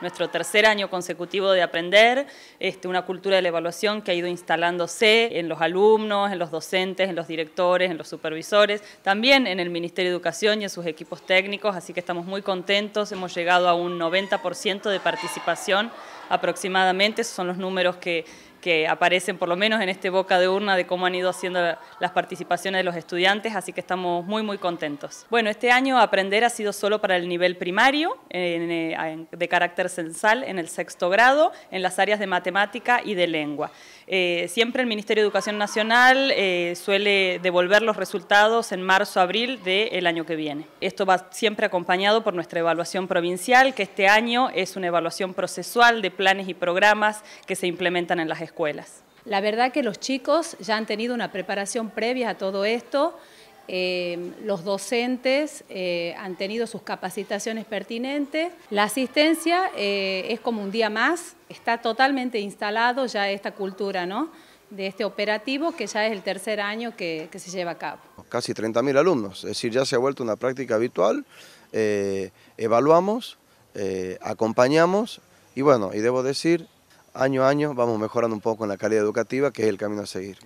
nuestro tercer año consecutivo de aprender, este, una cultura de la evaluación que ha ido instalándose en los alumnos, en los docentes, en los directores, en los supervisores, también en el Ministerio de Educación y en sus equipos técnicos, así que estamos muy contentos, hemos llegado a un 90% de participación aproximadamente, esos son los números que que aparecen por lo menos en este boca de urna de cómo han ido haciendo las participaciones de los estudiantes, así que estamos muy muy contentos. Bueno, este año aprender ha sido solo para el nivel primario, de carácter censal en el sexto grado, en las áreas de matemática y de lengua. Eh, siempre el Ministerio de Educación Nacional eh, suele devolver los resultados en marzo-abril del año que viene. Esto va siempre acompañado por nuestra evaluación provincial, que este año es una evaluación procesual de planes y programas que se implementan en las escuelas escuelas. La verdad que los chicos ya han tenido una preparación previa a todo esto, eh, los docentes eh, han tenido sus capacitaciones pertinentes. La asistencia eh, es como un día más, está totalmente instalado ya esta cultura ¿no? de este operativo que ya es el tercer año que, que se lleva a cabo. Casi 30.000 alumnos, es decir, ya se ha vuelto una práctica habitual, evaluamos, acompañamos y bueno, y debo decir año a año vamos mejorando un poco en la calidad educativa, que es el camino a seguir.